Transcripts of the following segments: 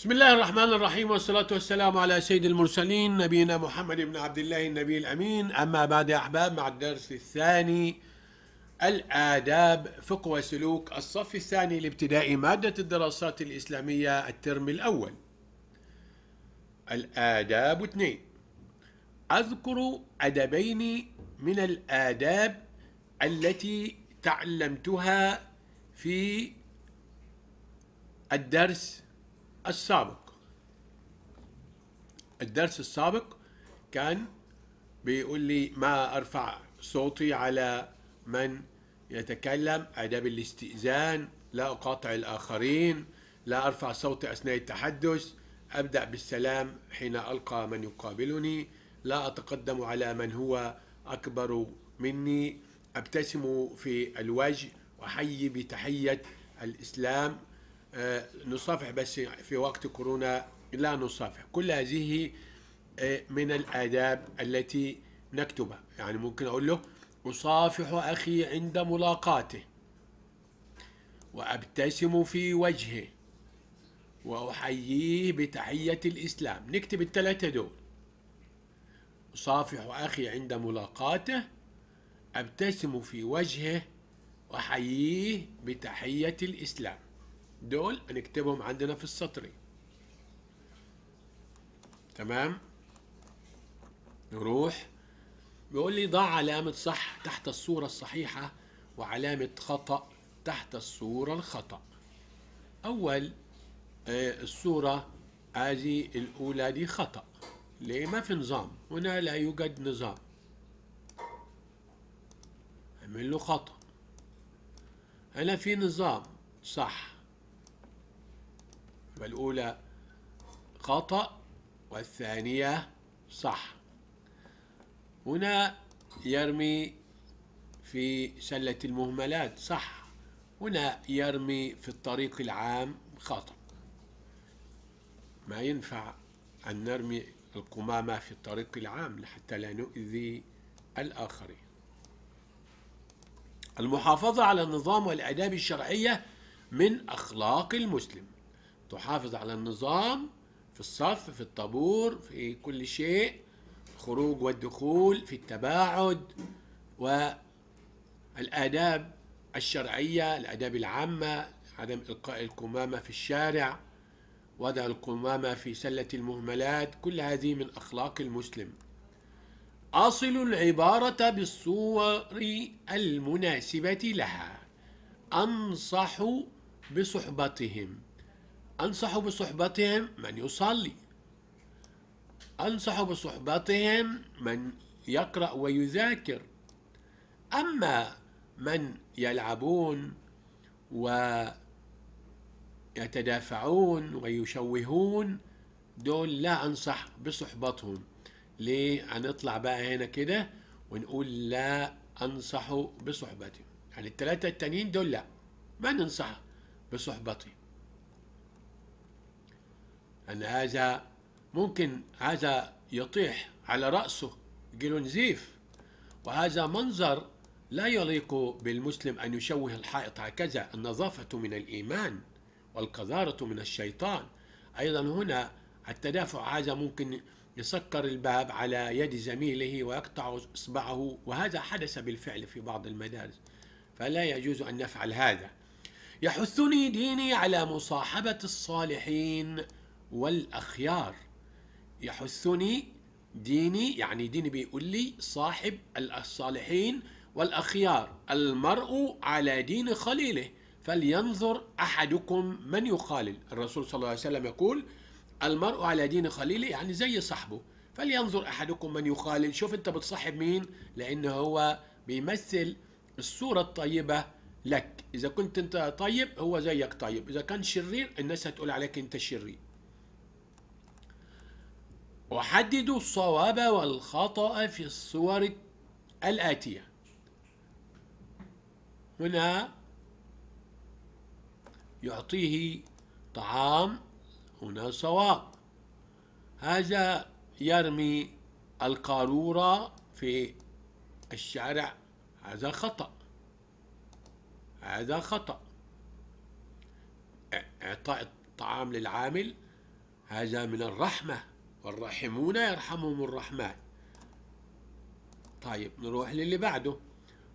بسم الله الرحمن الرحيم والصلاة والسلام على سيد المرسلين نبينا محمد بن عبد الله النبي الأمين أما بعد يا أحباب مع الدرس الثاني الآداب فقه وسلوك الصف الثاني لابتداء مادة الدراسات الإسلامية الترم الأول الآداب اثنين أذكر أدبين من الآداب التي تعلمتها في الدرس السابق الدرس السابق كان بيقول لي ما أرفع صوتي على من يتكلم آداب الاستئذان لا أقاطع الآخرين لا أرفع صوتي أثناء التحدث أبدأ بالسلام حين ألقى من يقابلني لا أتقدم على من هو أكبر مني أبتسم في الوجه احيي بتحية الإسلام آه، نصافح بس في وقت كورونا لا نصافح كل هذه آه، من الآداب التي نكتبها يعني ممكن أقول له أصافح أخي عند ملاقاته وأبتسم في وجهه وأحييه بتحية الإسلام نكتب الثلاثة دول أصافح أخي عند ملاقاته أبتسم في وجهه وأحييه بتحية الإسلام دول هنكتبهم عندنا في السطري تمام نروح بيقول لي ضع علامة صح تحت الصورة الصحيحة وعلامة خطأ تحت الصورة الخطأ أول آه، الصورة هذه الأولى دي خطأ ليه ما في نظام هنا لا يوجد نظام اعمل له خطأ هنا في نظام صح فالأولى خطأ والثانية صح هنا يرمي في سلة المهملات صح هنا يرمي في الطريق العام خطأ ما ينفع أن نرمي القمامة في الطريق العام حتى لا نؤذي الآخرين المحافظة على النظام والآداب الشرعية من أخلاق المسلم تحافظ على النظام في الصف في الطابور في كل شيء خروج والدخول في التباعد والآداب الشرعية الآداب العامة عدم إلقاء القمامة في الشارع وضع القمامة في سلة المهملات كل هذه من أخلاق المسلم أصل العبارة بالصور المناسبة لها أنصح بصحبتهم أنصح بصحبتهم من يصلي أنصح بصحبتهم من يقرأ ويذاكر أما من يلعبون ويتدافعون ويشوهون دول لا أنصح بصحبتهم ليه هنطلع بقى هنا كده ونقول لا أنصح بصحبتهم يعني التلاتة التانيين دول لا ما ننصح بصحبتهم أن هذا ممكن هذا يطيح على رأسه نزيف وهذا منظر لا يليق بالمسلم أن يشوه الحائط هكذا النظافة من الإيمان والقذارة من الشيطان أيضا هنا التدافع هذا ممكن يسكر الباب على يد زميله ويقطع إصبعه وهذا حدث بالفعل في بعض المدارس فلا يجوز أن نفعل هذا يحثني ديني على مصاحبة الصالحين والأخيار يحثني ديني يعني ديني بيقول لي صاحب الصالحين والأخيار المرء على دين خليله فلينظر أحدكم من يخالل الرسول صلى الله عليه وسلم يقول المرء على دين خليله يعني زي صاحبه فلينظر أحدكم من يخالل شوف أنت بتصاحب مين لأن هو بيمثل الصورة الطيبة لك إذا كنت أنت طيب هو زيك طيب إذا كان شرير الناس هتقول عليك أنت شرير أحدد الصواب والخطأ في الصور الآتية هنا يعطيه طعام هنا صواب هذا يرمي القارورة في الشارع هذا خطأ هذا خطأ إعطاء الطعام للعامل هذا من الرحمة والراحمون يرحمهم الرحمن طيب نروح للي بعده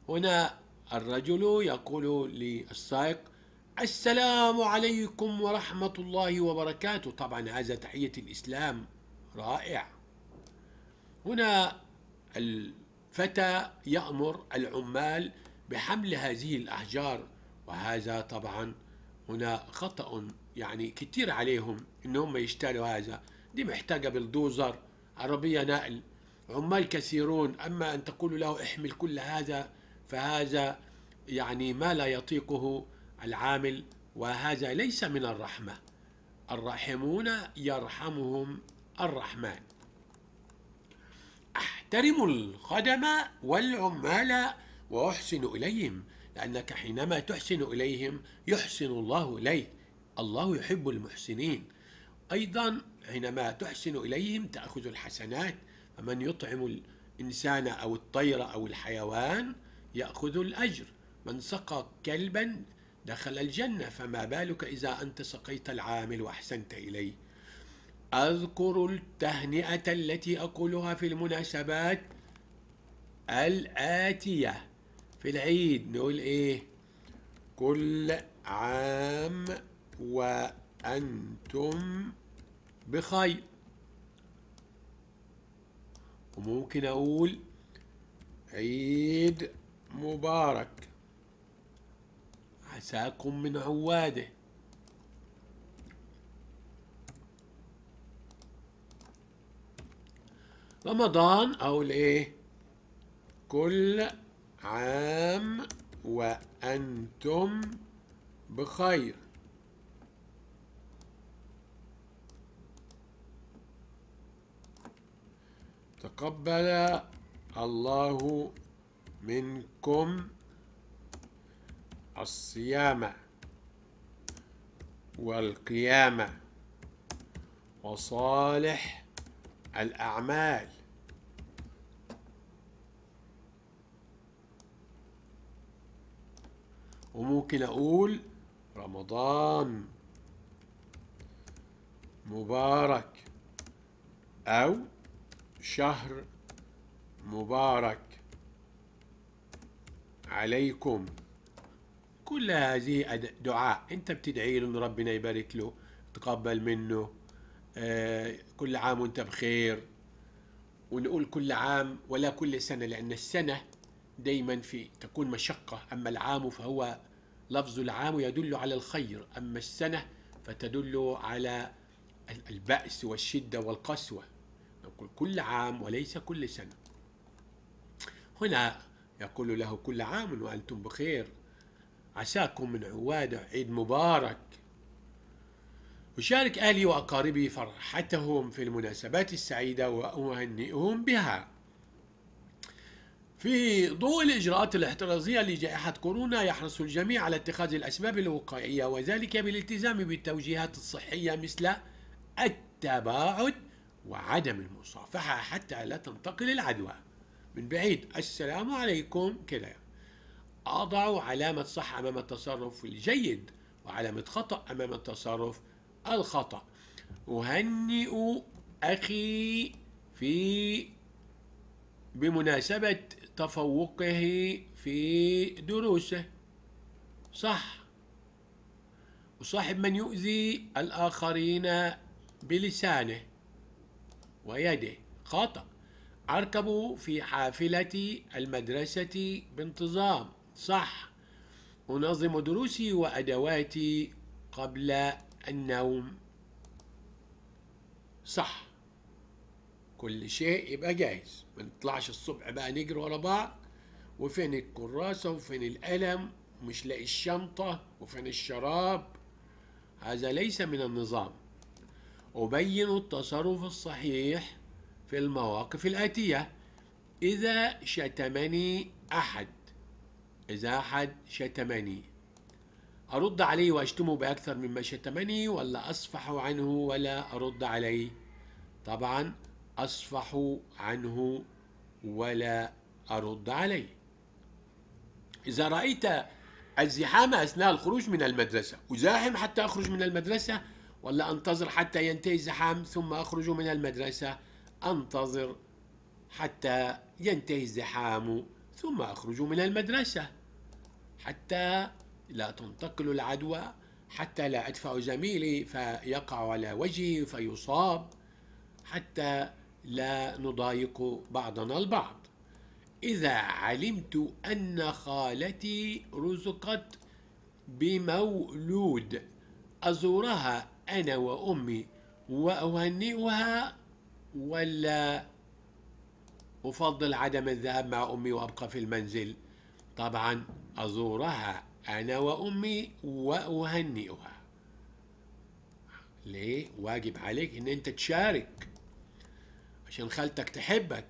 هنا الرجل يقول للسائق السلام عليكم ورحمة الله وبركاته طبعا هذا تحية الإسلام رائع هنا الفتى يأمر العمال بحمل هذه الأحجار وهذا طبعا هنا خطأ يعني كتير عليهم إنهم يشتروا هذا دي محتاجة بلدوزر عربية نقل عمال كثيرون أما أن تقول له احمل كل هذا فهذا يعني ما لا يطيقه العامل وهذا ليس من الرحمة الراحمون يرحمهم الرحمن أحترم الخدم والعمال وأحسن إليهم لأنك حينما تحسن إليهم يحسن الله إليك الله يحب المحسنين أيضا حينما تحسن إليهم تأخذ الحسنات فمن يطعم الإنسان أو الطير أو الحيوان يأخذ الأجر من سقى كلبا دخل الجنة فما بالك إذا أنت سقيت العامل وأحسنت إليه أذكر التهنئة التي أقولها في المناسبات الآتية في العيد نقول إيه كل عام و أنتم بخير وممكن أقول عيد مبارك عساكم من عواده رمضان أقول إيه كل عام وأنتم بخير تقبل الله منكم الصيام والقيامة وصالح الأعمال وممكن أقول رمضان مبارك أو شهر مبارك عليكم كل هذه دعاء انت بتدعي له ان ربنا يبارك له تقبل منه آه، كل عام وانت بخير ونقول كل عام ولا كل سنة لأن السنة دايما في تكون مشقة أما العام فهو لفظ العام يدل على الخير أما السنة فتدل على البأس والشدة والقسوة كل عام وليس كل سنة هنا يقول له كل عام وأنتم بخير عساكم من عوادة عيد مبارك أشارك أهلي وأقاربي فرحتهم في المناسبات السعيدة وأهنئهم بها في ضوء الإجراءات الاحترازية لجائحة كورونا يحرص الجميع على اتخاذ الأسباب الوقائية وذلك بالالتزام بالتوجيهات الصحية مثل التباعد وعدم المصافحة حتى لا تنتقل العدوى من بعيد السلام عليكم كده أضع علامة صح أمام التصرف الجيد وعلامة خطأ أمام التصرف الخطأ أهنئ أخي في بمناسبة تفوقه في دروسه صح وصاحب من يؤذي الآخرين بلسانه ويده خطأ أركب في حافلة المدرسة بانتظام صح أنظم دروسي وأدواتي قبل النوم صح كل شيء يبقى جاهز ما نطلعش الصبح بقى نجري ورا بعض وفين الكراسة وفين القلم ومش لاقي الشنطة وفين الشراب هذا ليس من النظام أبين التصرف الصحيح في المواقف الآتية إذا شتمني أحد إذا أحد شتمني أرد عليه وأشتمه بأكثر مما شتمني ولا أصفح عنه ولا أرد عليه طبعا أصفح عنه ولا أرد عليه إذا رأيت الزحام أثناء الخروج من المدرسة أزاحم حتى أخرج من المدرسة ولا أنتظر حتى ينتهي الزحام ثم أخرج من المدرسة أنتظر حتى ينتهي الزحام ثم أخرج من المدرسة حتى لا تنتقل العدوى حتى لا أدفع زميلي فيقع على وجهي فيصاب حتى لا نضايق بعضنا البعض إذا علمت أن خالتي رزقت بمولود أزورها أنا وأمي وأهنئها ولا أفضل عدم الذهاب مع أمي وأبقى في المنزل طبعا أزورها أنا وأمي وأهنئها ليه؟ واجب عليك إن أنت تشارك عشان خالتك تحبك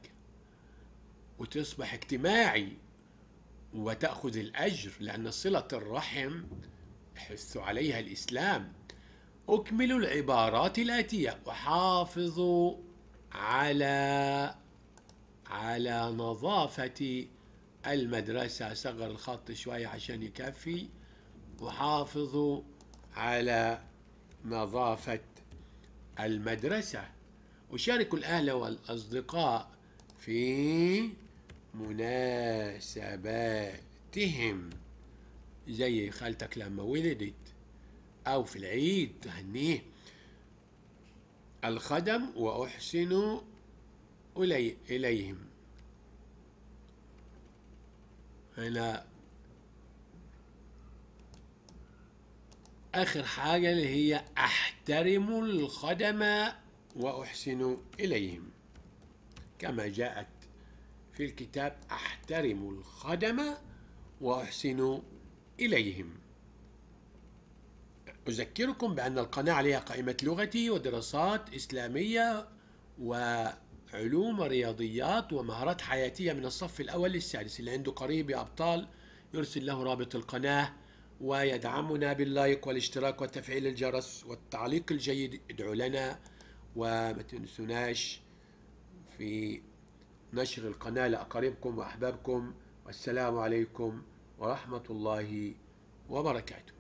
وتصبح اجتماعي وتأخذ الأجر لأن صلة الرحم حث عليها الإسلام أكملوا العبارات الآتية وحافظوا على على نظافة المدرسة صغر الخط شوية عشان يكفي وحافظوا على نظافة المدرسة وشاركوا الأهل والأصدقاء في مناسباتهم زي خالتك لما ولدت أو في العيد تهنيه الخدم وأحسن إليهم هنا آخر حاجة اللي هي أحترم الخدم وأحسن إليهم كما جاءت في الكتاب أحترم الخدم وأحسن إليهم أذكركم بأن القناة عليها قائمة لغتي ودراسات إسلامية وعلوم رياضيات ومهارات حياتية من الصف الأول للسادس اللي عنده قريب يا أبطال يرسل له رابط القناة ويدعمنا باللايك والاشتراك وتفعيل الجرس والتعليق الجيد ادعوا لنا وما تنسوناش في نشر القناة لأقاربكم وأحبابكم والسلام عليكم ورحمة الله وبركاته